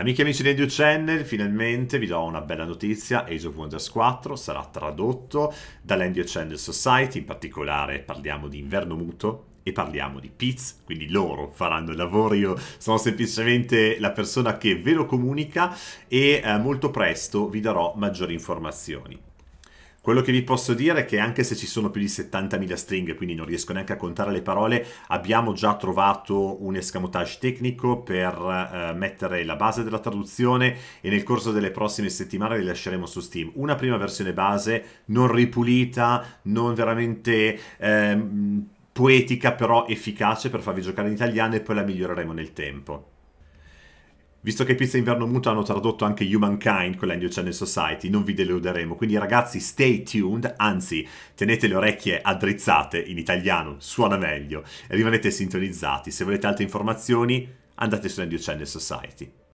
Amiche e amici di Endio Channel, finalmente vi do una bella notizia, Age of Wonders 4 sarà tradotto dall'Endio Channel Society, in particolare parliamo di Inverno Muto, e parliamo di Piz, quindi loro faranno il lavoro, io sono semplicemente la persona che ve lo comunica e eh, molto presto vi darò maggiori informazioni. Quello che vi posso dire è che anche se ci sono più di 70.000 stringhe, quindi non riesco neanche a contare le parole, abbiamo già trovato un escamotage tecnico per eh, mettere la base della traduzione e nel corso delle prossime settimane li su Steam. Una prima versione base, non ripulita, non veramente... Ehm, poetica però efficace per farvi giocare in italiano e poi la miglioreremo nel tempo. Visto che Pizza Inverno Muto hanno tradotto anche Humankind con la New Channel Society, non vi deluderemo. Quindi ragazzi, stay tuned, anzi, tenete le orecchie addrizzate in italiano, suona meglio, e rimanete sintonizzati. Se volete altre informazioni, andate sulla New Channel Society.